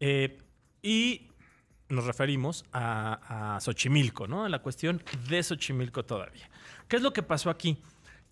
Eh, y nos referimos a, Xochimilco, ¿no? A la cuestión de Xochimilco todavía. ¿Qué es lo que pasó aquí?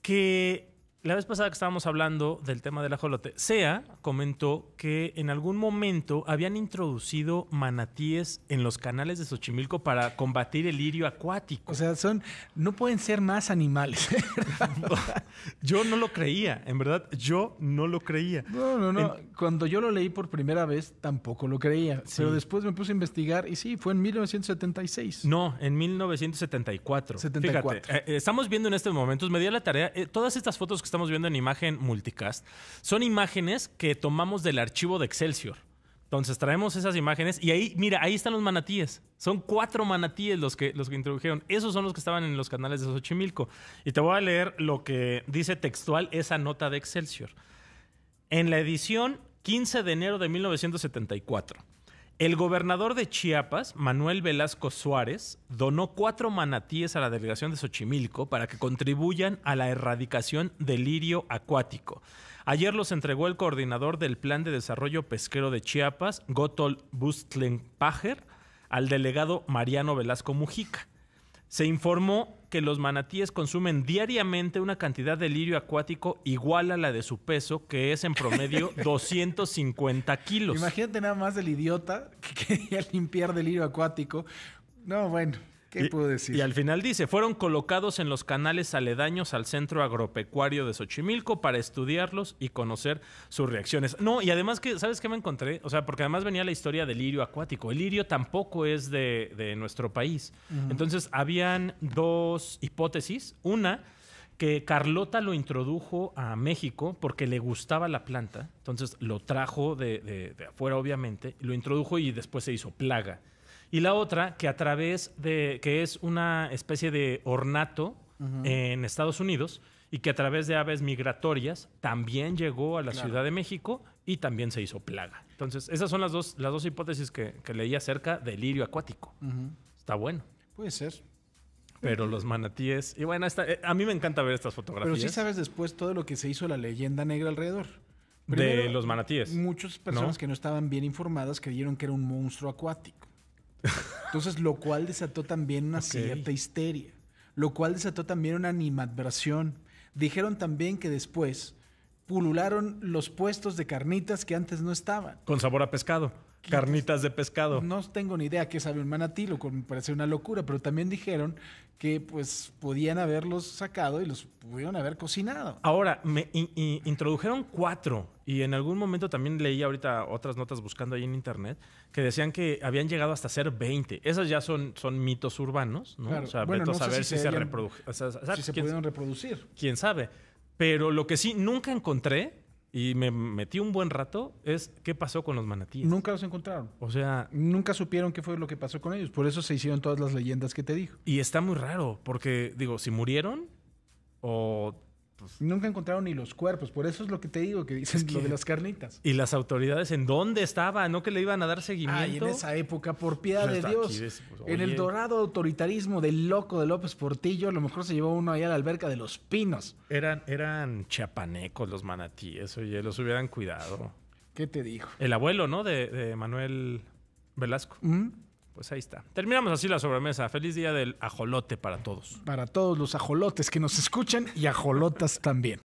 Que la vez pasada que estábamos hablando del tema del ajolote, SEA comentó que en algún momento habían introducido manatíes en los canales de Xochimilco para combatir el lirio acuático. O sea, son, no pueden ser más animales. ¿eh? yo no lo creía, en verdad, yo no lo creía. No, no, no. Cuando yo lo leí por primera vez, tampoco lo creía. Pero después me puse a investigar y sí, fue en 1976. No, en 1974. 74. Eh, eh, estamos viendo en este momento. me dio la tarea, todas estas fotos que estamos viendo en imagen multicast, son imágenes que tomamos del archivo de Excelsior. Entonces traemos esas imágenes y ahí, mira, ahí están los manatíes. Son cuatro manatíes los que, los que introdujeron. Esos son los que estaban en los canales de Xochimilco. Y te voy a leer lo que dice textual esa nota de Excelsior. En la edición 15 de enero de 1974. El gobernador de Chiapas, Manuel Velasco Suárez, donó cuatro manatíes a la delegación de Xochimilco para que contribuyan a la erradicación del lirio acuático. Ayer los entregó el coordinador del Plan de Desarrollo Pesquero de Chiapas, Gotol Pager, al delegado Mariano Velasco Mujica. Se informó los manatíes consumen diariamente una cantidad de lirio acuático igual a la de su peso, que es en promedio 250 kilos. Imagínate nada más el idiota que quería limpiar del lirio acuático. No, bueno. ¿Qué y, decir? Y al final dice, fueron colocados en los canales aledaños al centro agropecuario de Xochimilco para estudiarlos y conocer sus reacciones. No, y además, que ¿sabes qué me encontré? O sea, porque además venía la historia del lirio acuático. El lirio tampoco es de, nuestro país. Entonces, habían dos hipótesis. Una que Carlota lo introdujo a México porque le gustaba la planta, entonces lo trajo de, de afuera obviamente, lo introdujo y después se hizo plaga. Y la otra, que a través de, que es una especie de ornato en Estados Unidos y que a través de aves migratorias también llegó a la Ciudad de México y también se hizo plaga. Entonces, esas son las dos, las dos hipótesis que, que leí acerca del lirio acuático. Está bueno. Puede ser. Pero los manatíes. Y bueno, eh, a mí me encanta ver estas fotografías. Pero sí sabes después todo lo que se hizo la leyenda negra alrededor. de los manatíes. Muchas personas que no estaban bien informadas creyeron que era un monstruo acuático. Entonces, lo cual desató también una cierta histeria, lo cual desató también una animadversión. Dijeron también que después pulularon los puestos de carnitas que antes no estaban. Con sabor a pescado carnitas de pescado. No tengo ni idea qué sabe un manatí, lo me parece una locura, pero también dijeron que pues podían haberlos sacado y los pudieron haber cocinado. Ahora, me introdujeron cuatro y en algún momento también leí ahorita otras notas buscando ahí en internet que decían que habían llegado hasta ser 20. Esas ya son, son mitos urbanos, ¿no? O sea, bueno, no a si, se, si se pudieron reproducir. ¿Quién sabe? Pero lo que sí nunca encontré y me metí un buen rato, es qué pasó con los manatíes. Nunca los encontraron. O sea. Nunca supieron qué fue lo que pasó con ellos. Por eso se hicieron todas las leyendas que te dijo. Y está muy raro, porque digo, si murieron o pues. Nunca encontraron ni los cuerpos, por eso es lo que te digo, que dices lo de las carnitas. ¿Y las autoridades en dónde estaban? ¿No que le iban a dar seguimiento? Ah, en esa época, por piedad pues de Dios. Pues, en el dorado autoritarismo del loco de López Portillo, a lo mejor se llevó uno ahí a la alberca de los pinos. Eran, eran chapanecos los manatíes, oye, los hubieran cuidado. ¿Qué te dijo? El abuelo, ¿no? De, Manuel Velasco. ¿Mm? Pues ahí está. Terminamos así la sobremesa. Feliz día del ajolote para todos. Para todos los ajolotes que nos escuchan y ajolotas también.